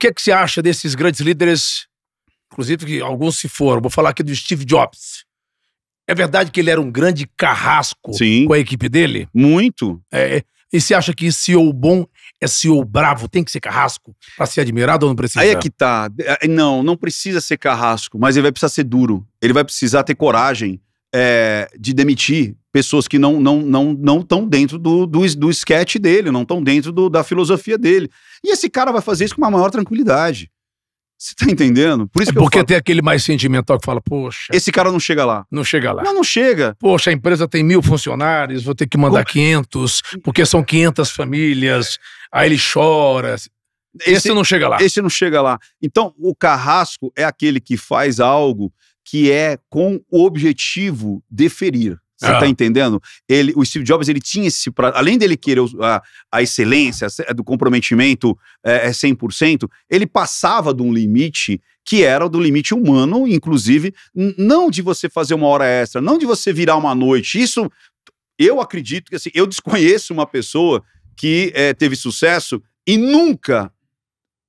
que é que você acha desses grandes líderes, inclusive que alguns se foram? Vou falar aqui do Steve Jobs. É verdade que ele era um grande carrasco Sim. com a equipe dele? Muito. É, é. e você acha que CEO bom é CEO bravo? Tem que ser carrasco para ser admirado ou não precisa? Aí é que tá. É, não, não precisa ser carrasco, mas ele vai precisar ser duro. Ele vai precisar ter coragem é, de demitir pessoas que não não não não estão dentro do, do, do sketch dele, não estão dentro do, da filosofia dele. E esse cara vai fazer isso com uma maior tranquilidade. Você tá entendendo? Por isso é porque falo, tem aquele mais sentimental que fala, poxa. Esse cara não chega lá. Não chega lá. Não, não chega. Poxa, a empresa tem mil funcionários, vou ter que mandar Como... 500, porque são 500 famílias. Aí ele chora. Esse, esse, não chega lá. Esse não chega lá. Então, o carrasco é aquele que faz algo que é com o objetivo de ferir. Você está ah. entendendo? Ele, o Steve Jobs ele tinha esse. Além dele querer a, a excelência, a, do comprometimento é, 100%, é ele passava de um limite que era do limite humano, inclusive, não de você fazer uma hora extra, não de você virar uma noite. Isso, eu acredito que assim, eu desconheço uma pessoa que é, teve sucesso e nunca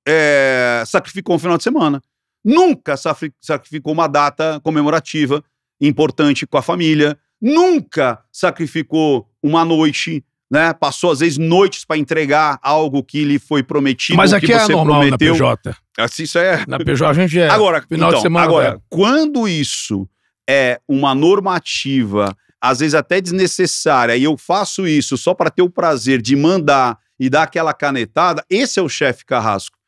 é, sacrificou um final de semana nunca sacrificou uma data comemorativa importante com a família, nunca sacrificou uma noite, né? Passou às vezes noites para entregar algo que lhe foi prometido, Mas aqui que é você é normal prometeu. na PJ. Assim, ah, isso é. Na PJ a gente é. Agora, final então, de semana. Agora, velho. Né? quando isso é uma normativa, às vezes até desnecessária, e eu faço isso só para ter o prazer de mandar e dar aquela canetada, esse é o chefe carrasco.